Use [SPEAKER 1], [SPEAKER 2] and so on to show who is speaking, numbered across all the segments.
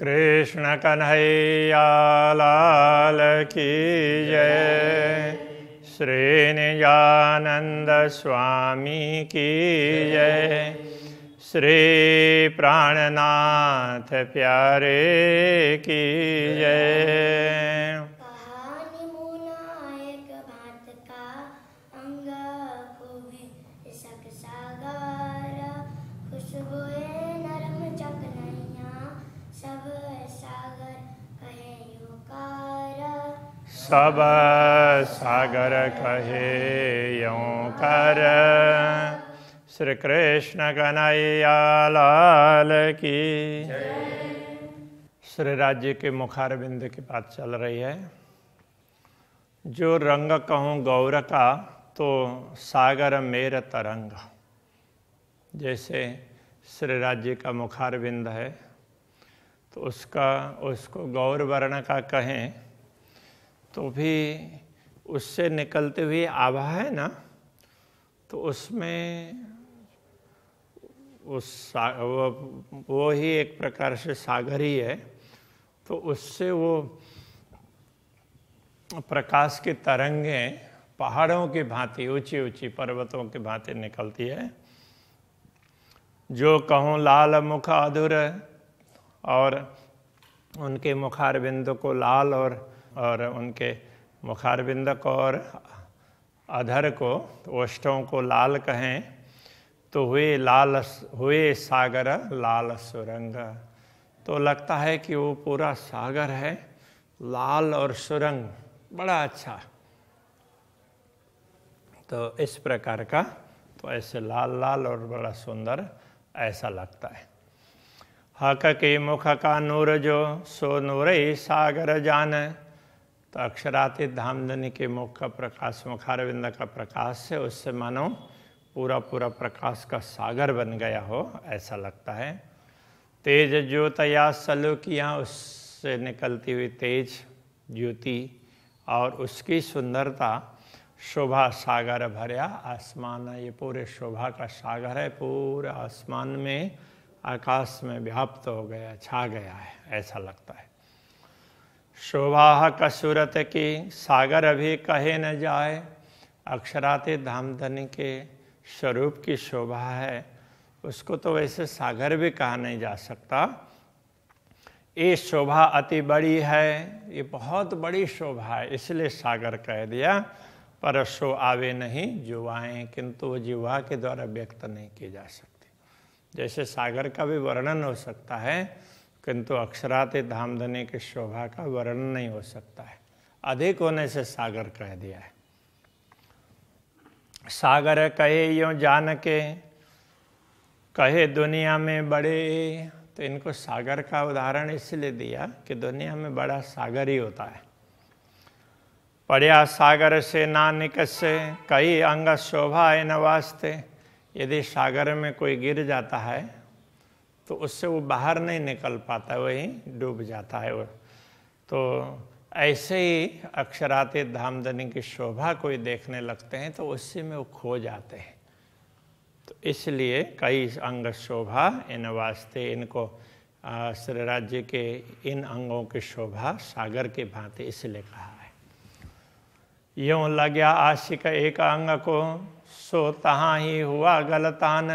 [SPEAKER 1] कृष्ण कन्हैया लाल की जय निजानंद स्वामी की जय श्री प्राणनाथ प्यारे की जय सब सागर कहे यों कर श्री कृष्ण कन्हैया लाल की श्री राज्य के बिंद की बात चल रही है जो रंग कहूँ गौर का तो सागर मेर तरंग जैसे श्री राज्य का बिंद है तो उसका उसको गौर वर्ण का कहें तो भी उससे निकलते हुए आभा है ना तो उसमें उस वो, वो ही एक प्रकार से सागर ही है तो उससे वो प्रकाश की तरंगें पहाड़ों की भांति ऊंची ऊंची पर्वतों की भांति निकलती है जो कहूँ लाल मुख अधुर और उनके मुखार बिंदु को लाल और और उनके बिंदक और अधर को ओष्ठों को लाल कहें तो हुए लाल हुए सागर लाल सुरंग तो लगता है कि वो पूरा सागर है लाल और सुरंग बड़ा अच्छा तो इस प्रकार का तो ऐसे लाल लाल और बड़ा सुंदर ऐसा लगता है हक के मुख का नूर जो सो नूर ही सागर जान है तो अक्षराती धामधनी के मुख का प्रकाश मुखार का प्रकाश से उससे मानो पूरा पूरा प्रकाश का सागर बन गया हो ऐसा लगता है तेज ज्योतया सलूकियाँ उससे निकलती हुई तेज ज्योति और उसकी सुंदरता शोभा सागर भरया आसमान ये पूरे शोभा का सागर है पूरे आसमान में आकाश में व्याप्त हो गया छा गया है ऐसा लगता है शोभा कसुरत की सागर अभी कहे न जाए अक्षराते धनी के स्वरूप की शोभा है उसको तो वैसे सागर भी कहा नहीं जा सकता ये शोभा अति बड़ी है ये बहुत बड़ी शोभा है इसलिए सागर कह दिया पर शो आवे नहीं जुआएँ किंतु वो जुआ के द्वारा व्यक्त नहीं की जा सकती जैसे सागर का भी वर्णन हो सकता है किंतु अक्षराते धने की शोभा का वर्णन नहीं हो सकता है अधिक होने से सागर कह दिया है सागर कहे यो जान के कहे दुनिया में बड़े तो इनको सागर का उदाहरण इसलिए दिया कि दुनिया में बड़ा सागर ही होता है पढ़िया सागर से ना निकसे कई अंग शोभा न वास्ते यदि सागर में कोई गिर जाता है तो उससे वो बाहर नहीं निकल पाता वही डूब जाता है वो तो ऐसे ही अक्षराते धामधनी की शोभा कोई देखने लगते हैं तो उसी में वो खो जाते हैं तो इसलिए कई अंग शोभा इन वास्ते इनको श्री राज्य के इन अंगों की शोभा सागर के भांति इसलिए कहा है यों लग्या आशिक एक अंग को सो तहाँ ही हुआ गलतान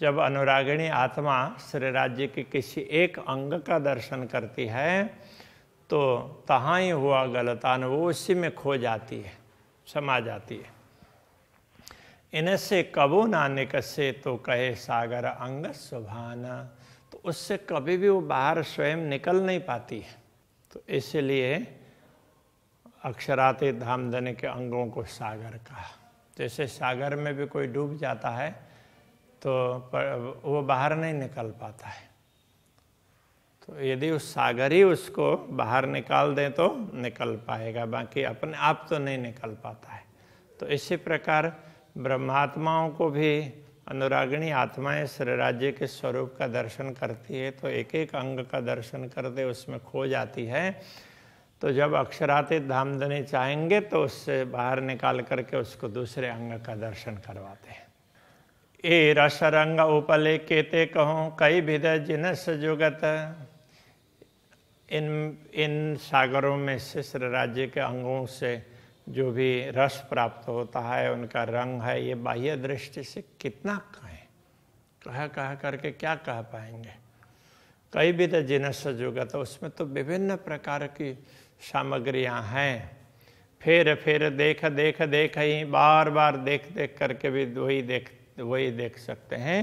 [SPEAKER 1] जब अनुरागिणी आत्मा श्री राज्य के किसी एक अंग का दर्शन करती है तो तहाँ ही हुआ गलतान अनुभव उसी में खो जाती है समा जाती है इनसे कबो नानिक से तो कहे सागर अंग सुभाना तो उससे कभी भी वो बाहर स्वयं निकल नहीं पाती है तो इसलिए अक्षराते धामधने के अंगों को सागर कहा जैसे सागर में भी कोई डूब जाता है तो वो बाहर नहीं निकल पाता है तो यदि उस सागर ही उसको बाहर निकाल दें तो निकल पाएगा बाकी अपने आप तो नहीं निकल पाता है तो इसी प्रकार ब्रह्मात्माओं को भी अनुरागिणी आत्माएं श्री राज्य के स्वरूप का दर्शन करती है तो एक एक अंग का दर्शन करते उसमें खो जाती है तो जब धाम धामधनी चाहेंगे तो उससे बाहर निकाल करके उसको दूसरे अंग का दर्शन करवाते हैं ए रस रंग उपले केते कहूँ कई विध जिनस जुगत इन इन सागरों में शिश्र राज्य के अंगों से जो भी रस प्राप्त होता है उनका रंग है ये बाह्य दृष्टि से कितना कहें कह कह करके क्या कह पाएंगे कई विध जिनस जुगत उसमें तो विभिन्न प्रकार की सामग्रियां हैं फिर फिर देख देख देख ही बार बार देख देख करके भी वही देख तो वही देख सकते हैं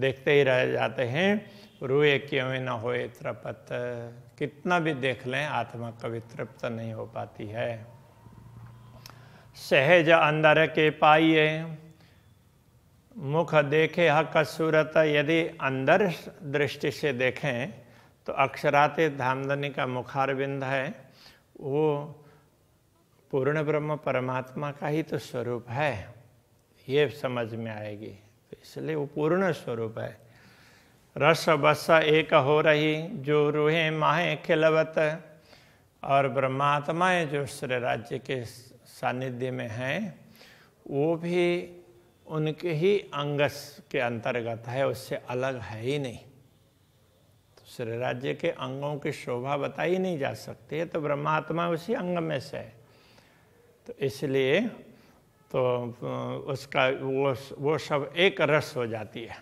[SPEAKER 1] देखते ही रह जाते हैं रुए क्यों न हो तृपत कितना भी देख लें आत्मा कभी तृप्त नहीं हो पाती है सहज अंदर के पाइए मुख देखे हक सूरत यदि अंदर दृष्टि से देखें तो अक्षराते धामधनी का बिंद है वो पूर्ण ब्रह्म परमात्मा का ही तो स्वरूप है ये समझ में आएगी तो इसलिए वो पूर्ण स्वरूप है रस बस एक हो रही जो रूहे माहे खिलवत और ब्रह्मात्माएं जो श्री राज्य के सानिध्य में हैं वो भी उनके ही अंगस के अंतर्गत है उससे अलग है ही नहीं तो श्री राज्य के अंगों की शोभा बताई नहीं जा सकती है तो ब्रह्मात्मा उसी अंग में से है तो इसलिए तो, तो उसका वो वो सब एक रस हो जाती है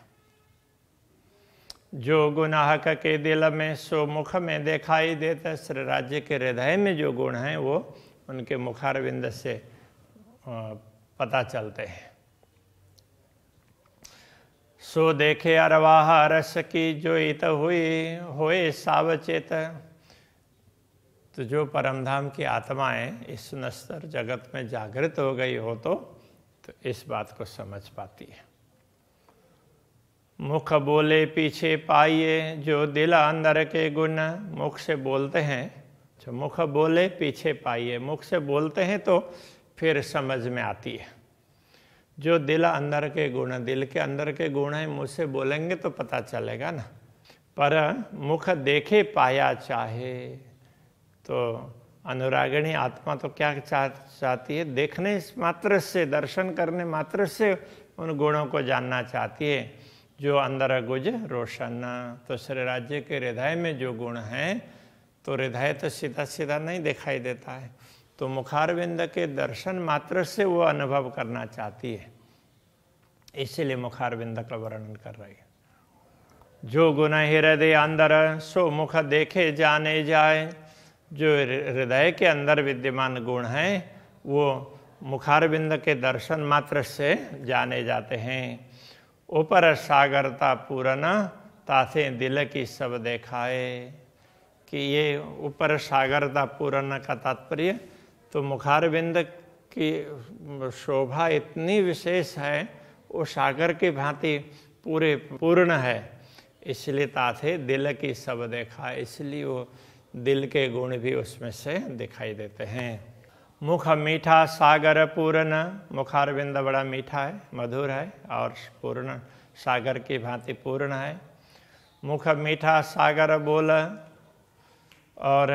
[SPEAKER 1] जो गुनाहक के दिल में सो मुख में दिखाई देता श्री राज्य के हृदय में जो गुण हैं वो उनके मुखारविंद से पता चलते हैं सो देखे अरवाह रस की जो इत हुई होए सावचेत तो जो परमधाम की आत्माएं इस नस्तर जगत में जागृत हो गई हो तो, तो इस बात को समझ पाती है मुख बोले पीछे पाइए जो दिल अंदर के गुण मुख से बोलते हैं जो अच्छा, मुख बोले पीछे पाइए मुख से बोलते हैं तो फिर समझ में आती है जो दिल अंदर के गुण दिल के अंदर के गुण हैं मुँह से बोलेंगे तो पता चलेगा ना पर मुख देखे पाया चाहे तो अनुरागिणी आत्मा तो क्या चाह चाहती है देखने मात्र से दर्शन करने मात्र से उन गुणों को जानना चाहती है जो अंदर गुज रोशन तो श्री राज्य के हृदय में जो गुण हैं तो हृदय तो सीधा सीधा नहीं दिखाई देता है तो मुखारविंद के दर्शन मात्र से वो अनुभव करना चाहती है इसीलिए मुखारविंद का वर्णन कर रही है जो गुण हृदय अंदर सो मुख देखे जाने जाए जो हृदय के अंदर विद्यमान गुण हैं वो मुखारविंद के दर्शन मात्र से जाने जाते हैं ऊपर सागरता पूरन ताथे दिल की सब देखाए कि ये ऊपर सागरता पूरन का तात्पर्य तो मुखारविंद की शोभा इतनी विशेष है वो सागर की भांति पूरे पूर्ण है इसलिए ताथे दिल की सब देखा इसलिए वो दिल के गुण भी उसमें से दिखाई देते हैं मुख मीठा सागर पूर्ण मुखारविंद बड़ा मीठा है मधुर है और पूर्ण सागर की भांति पूर्ण है मुख मीठा सागर बोल और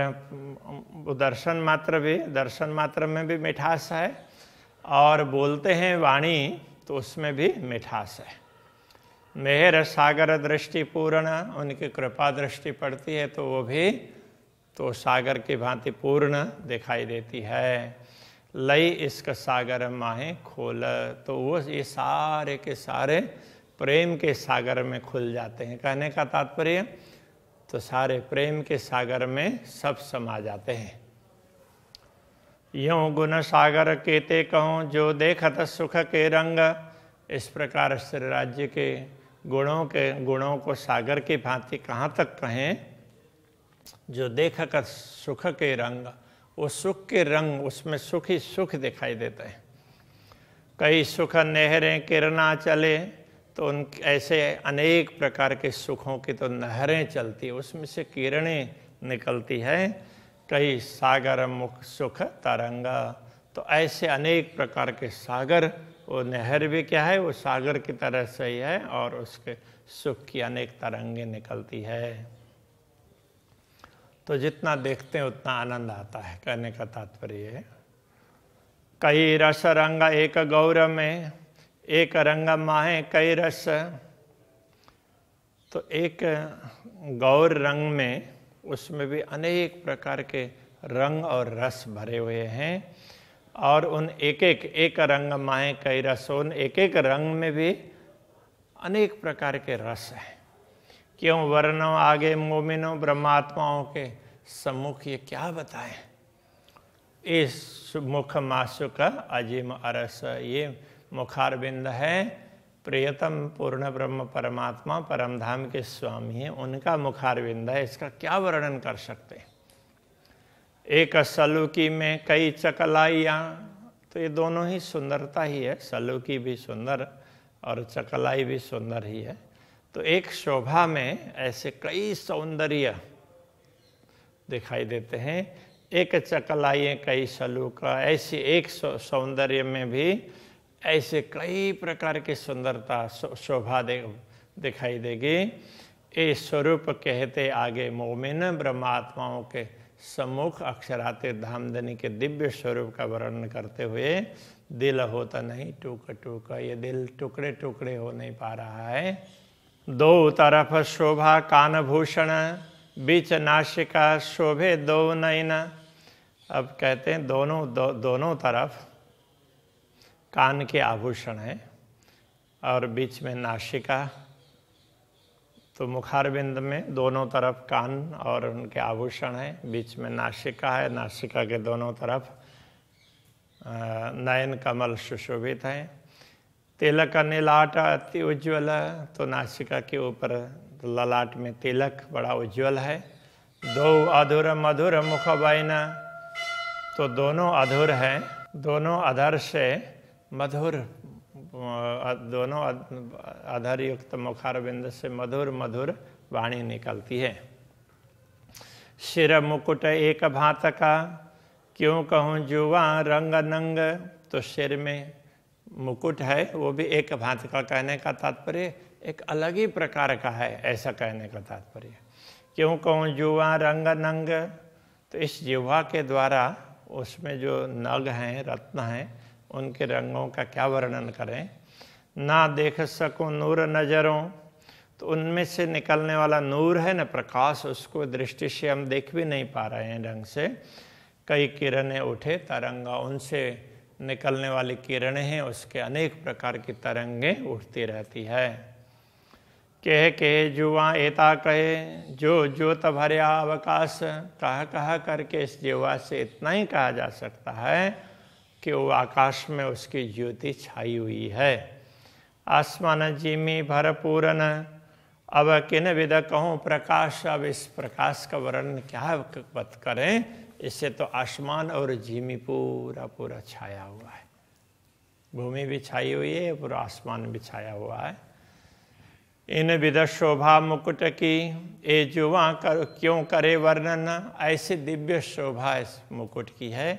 [SPEAKER 1] दर्शन मात्र भी दर्शन मात्र में भी मिठास है और बोलते हैं वाणी तो उसमें भी मिठास है मेहर सागर दृष्टि पूर्ण उनकी कृपा दृष्टि पड़ती है तो वो भी तो सागर के भांति पूर्ण दिखाई देती है लई इश्क सागर माहे खोल तो वो ये सारे के सारे प्रेम के सागर में खुल जाते हैं कहने का तात्पर्य तो सारे प्रेम के सागर में सब समा जाते हैं यों गुण सागर केते कहूँ जो देखत सुख के रंग इस प्रकार श्री राज्य के गुणों के गुणों को सागर की भांति कहाँ तक कहें जो देख कर सुख के रंग वो सुख के रंग उसमें सुख ही सुख दिखाई देते हैं कई सुख नहरें किरणा चले तो उन ऐसे अनेक प्रकार के सुखों की तो नहरें चलती है उसमें से किरणें निकलती है कई सागर मुख सुख तरंगा तो ऐसे अनेक प्रकार के सागर वो नहर भी क्या है वो सागर की तरह सही है और उसके सुख की अनेक तरंगें निकलती है तो जितना देखते हैं उतना आनंद आता है कहने का तात्पर्य है कई रस रंग एक गौर में एक रंग माहे कई रस तो एक गौर रंग में उसमें भी अनेक प्रकार के रंग और रस भरे हुए हैं और उन एक एक एक रंग माहे कई रस उन एक एक रंग में भी अनेक प्रकार के रस हैं क्यों वर्णों आगे मोमिनों ब्रह्मात्माओं के सम्मुख ये क्या बताएं इस मुख मासु का अजिम अरस ये मुखार बिंद है प्रियतम पूर्ण ब्रह्म परमात्मा परम धाम के स्वामी हैं उनका मुखार बिंद है इसका क्या वर्णन कर सकते हैं एक सलूकी में कई चकलाइयाँ तो ये दोनों ही सुंदरता ही है सलूकी भी सुंदर और चकलाई भी सुंदर ही है तो एक शोभा में ऐसे कई सौंदर्य दिखाई देते हैं एक चकलाइए कई सलूक ऐसी एक सौंदर्य में भी ऐसे कई प्रकार की सुंदरता शोभा दे दिखाई देगी ये स्वरूप कहते आगे मोमिन ब्रह्मात्माओं के सम्मुख अक्षराते धामधनी के दिव्य स्वरूप का वर्णन करते हुए दिल होता नहीं टूक टूक ये दिल टुकड़े टुकड़े हो नहीं पा रहा है दो तरफ शोभा कानभूषण बीच नाशिका शोभे दो नयन अब कहते हैं दोनों दो, दोनों तरफ कान के आभूषण है और बीच में नाशिका तो मुखारबिंद में दोनों तरफ कान और उनके आभूषण है बीच में नासिका है नासिका के दोनों तरफ नयन कमल सुशोभित हैं तिलक अनिलाट अति उज्ज्वल है तो नासिका के ऊपर ललाट में तिलक बड़ा उज्ज्वल है दो अधुर मधुर मुख बैना तो दोनों अधुर हैं दोनों अधर से मधुर दोनों अधर युक्त मुखारविंद से मधुर मधुर वाणी निकलती है शिर मुकुट एक भात का क्यों कहूँ जुआ रंग नंग तो सिर में मुकुट है वो भी एक भांति का कहने का तात्पर्य एक अलग ही प्रकार का है ऐसा कहने का तात्पर्य क्यों कहूँ जुआ रंग नंग तो इस जिह्वा के द्वारा उसमें जो नग हैं रत्न हैं उनके रंगों का क्या वर्णन करें ना देख सकूँ नूर नज़रों तो उनमें से निकलने वाला नूर है ना प्रकाश उसको दृष्टि से हम देख भी नहीं पा रहे हैं ढंग से कई किरणें उठे तरंगा उनसे निकलने वाली किरणें हैं उसके अनेक प्रकार की तरंगें उठती रहती है कह कह जुआ एता कहे जो ज्योत भरया अवकाश कह कह करके इस जुआ से इतना ही कहा जा सकता है कि वो आकाश में उसकी ज्योति छाई हुई है आसमान जिमी भरपूरन अब किन विद कहूँ प्रकाश अब इस प्रकाश का वर्णन क्या करें इससे तो आसमान और जिमी पूरा पूरा छाया हुआ है भूमि भी छाई हुई है पूरा आसमान भी छाया हुआ है इन विध शोभा मुकुट की ए जुवा कर क्यों करे वर्णन ऐसी दिव्य शोभा इस मुकुट की है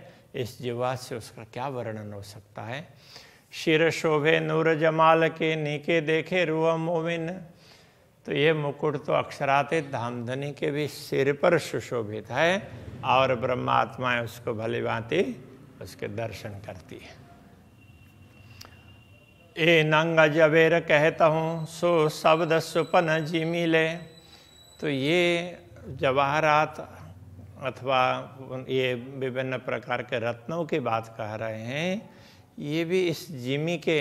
[SPEAKER 1] इस जुवा से उसका क्या वर्णन हो सकता है शिर शोभे नूर जमाल के नीके देखे रुआ मोमिन तो ये मुकुट तो अक्षराते धामधनी के भी सिर पर सुशोभित है और ब्रह्मात्माएं उसको भली भांति उसके दर्शन करती है ए नंग जबेर कहता हूँ सो शब्द सुपन जी मिले तो ये जवाहरात अथवा ये विभिन्न प्रकार के रत्नों की बात कह रहे हैं ये भी इस जिमी के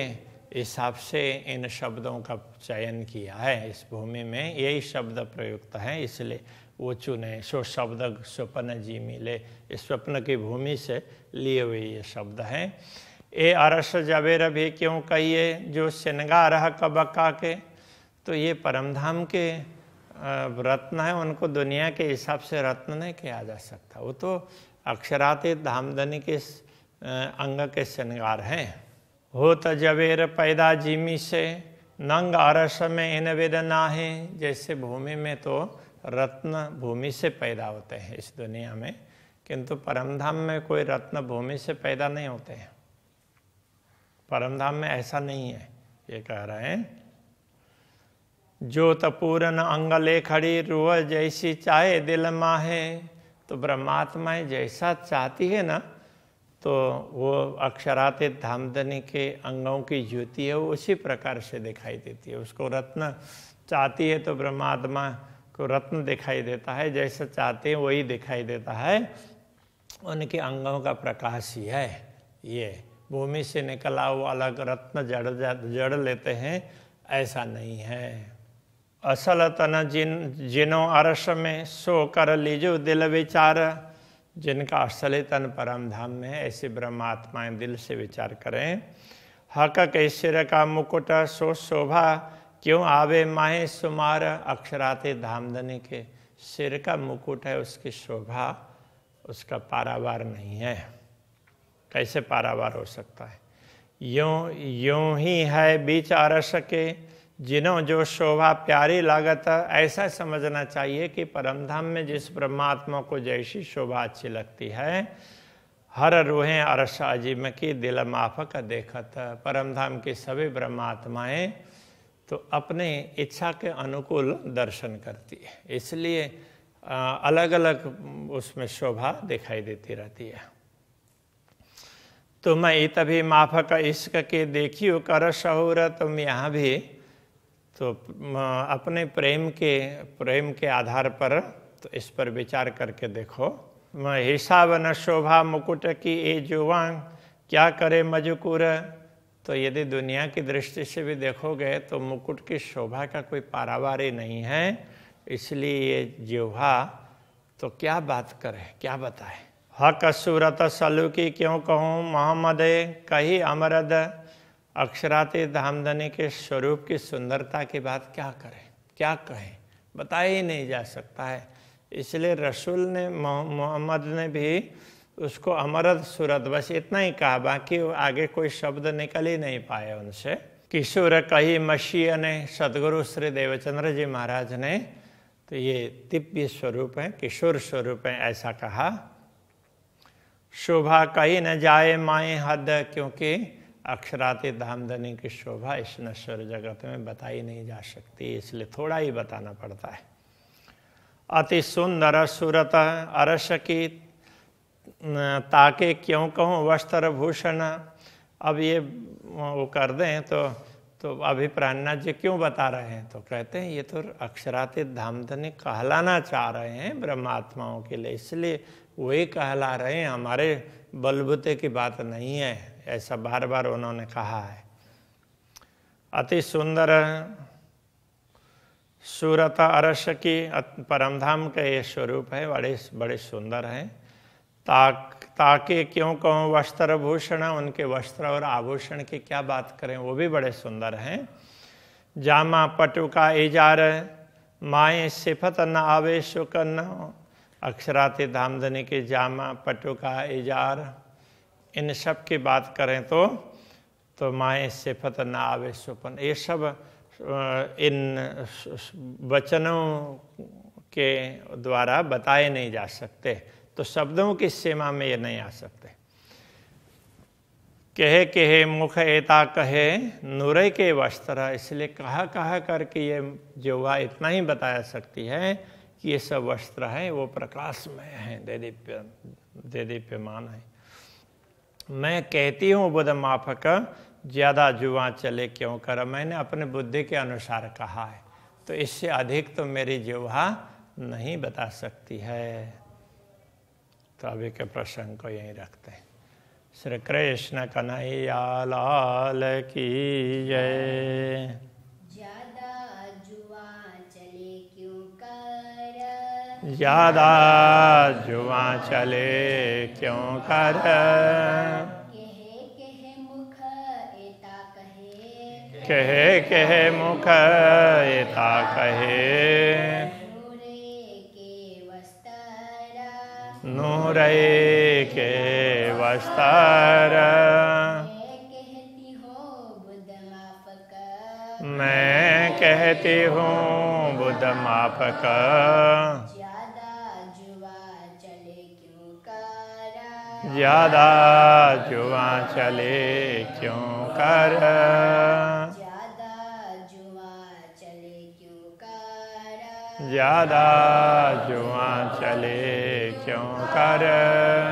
[SPEAKER 1] हिसाब से इन शब्दों का चयन किया है इस भूमि में यही शब्द प्रयुक्त है इसलिए वो चुने सो शब्द स्वप्न जी मिले स्वप्न की भूमि से लिए हुए ये शब्द हैं ए अरस जबेर भी क्यों कहिए जो कब कबका के तो ये परमधाम के रत्न है उनको दुनिया के हिसाब से रत्न नहीं किया जा सकता वो तो अक्षरातीत धामधनी के अंग के श्रृंगार हैं हो तो जबेर पैदा जिमी से नंग अरस में इन वेदना है जैसे भूमि में तो रत्न भूमि से पैदा होते हैं इस दुनिया में किंतु परमधाम में कोई रत्न भूमि से पैदा नहीं होते हैं परमधाम में ऐसा नहीं है ये कह रहे हैं जो तपूरन अंगले खड़ी रुव जैसी चाहे दिल माहे तो ब्रह्मात्माएं जैसा चाहती है ना तो वो अक्षराते धामधनी के अंगों की ज्योति है वो उसी प्रकार से दिखाई देती है उसको रत्न चाहती है तो ब्रह्मात्मा को रत्न दिखाई देता है जैसे चाहते हैं वही दिखाई देता है उनके अंगों का प्रकाश ही है ये भूमि से निकला हुआ अलग रत्न जड़ जड़ लेते हैं ऐसा नहीं है असल तन जिन जिनों अरस में सो कर लीजो दिल विचार जिनका असल तन परम धाम में ऐसे ब्रह्मात्माएं दिल से विचार करें हक के सिर का मुकुट सो शोभा क्यों आवे माहे सुमार अक्षराते धामधने के सिर का मुकुट है उसकी शोभा उसका पारावार नहीं है कैसे पारावार हो सकता है यूं यूं ही है बीच अरस के जिन्हों जो शोभा प्यारी लागत ऐसा समझना चाहिए कि परमधाम में जिस परमात्मा को जैसी शोभा अच्छी लगती है हर रूहे अरस अजिम की दिल माफक देखत परमधाम की सभी परमात्माएं तो अपने इच्छा के अनुकूल दर्शन करती है इसलिए अलग अलग उसमें शोभा दिखाई देती रहती है तुम तो इत भी माफक इश्क के देखियो कर शहूर तुम यहाँ भी तो अपने प्रेम के प्रेम के आधार पर तो इस पर विचार करके देखो हिसाब न शोभा मुकुट की ए जुवांग क्या करे मजकूर तो यदि दुनिया की दृष्टि से भी देखोगे तो मुकुट की शोभा का कोई पारावार ही नहीं है इसलिए ये जिह्वा तो क्या बात करे क्या बताए हक सूरत सलूकी क्यों कहूँ मोहम्मद कही अमरद अक्षराती धामधनी के स्वरूप की सुंदरता की बात क्या करें क्या कहें बताया ही नहीं जा सकता है इसलिए रसूल ने मोहम्मद ने भी उसको अमरद सूरत बस इतना ही कहा बाकी आगे कोई शब्द निकल ही नहीं पाए उनसे किशोर कही मशी ने सदगुरु श्री देवचंद्र जी महाराज ने तो ये दिव्य स्वरूप है किशोर स्वरूप है ऐसा कहा शोभा कही न जाए माए हद क्योंकि अक्षराती धामधनी की शोभा इस नश्वर जगत में बताई नहीं जा सकती इसलिए थोड़ा ही बताना पड़ता है अति सुंदर सूरत अरस की ताके क्यों कहूँ वस्त्र भूषण अब ये वो कर दें तो तो अभी प्राणनाथ जी क्यों बता रहे हैं तो कहते हैं ये तो अक्षराती धामधनी कहलाना चाह रहे हैं ब्रह्मात्माओं के लिए इसलिए वही कहला रहे हैं हमारे बलबूते की बात नहीं है ऐसा बार बार उन्होंने कहा है अति सुंदर सूरत अरस की परमधाम का ये स्वरूप है बड़े बड़े सुंदर हैं ताक ताके क्यों कहूँ वस्त्र भूषण उनके वस्त्र और आभूषण की क्या बात करें वो भी बड़े सुंदर हैं जामा पटु का इजार माए सिफत न आवे शुकन अक्षराते धामधनी के जामा पटु का इजार इन सब की बात करें तो तो माए सिफत न आवे सुपन ये सब इन वचनों के द्वारा बताए नहीं जा सकते तो शब्दों की सीमा में ये नहीं आ सकते कहे कहे मुख एता कहे नूरे के वस्त्र इसलिए कहा कहा करके ये जोवा इतना ही बताया सकती है कि ये सब वस्त्र है वो प्रकाशमय है दे दीप्य दे दीप्यमान है मैं कहती हूँ बुध माफक ज़्यादा जुआ चले क्यों कर मैंने अपने बुद्धि के अनुसार कहा है तो इससे अधिक तो मेरी जुवा नहीं बता सकती है तो अभी के प्रसंग को यहीं रखते हैं श्री कृष्ण कन्हैया लाल की जय ज़्यादा जुआ चले क्यों कर कहे कहे मुख एता कहे नूरे के वस्तार मैं कहती हूँ माप मापक ज्यादा जुआ चले क्यों कर ज्यादा जुआ चले Shankaram.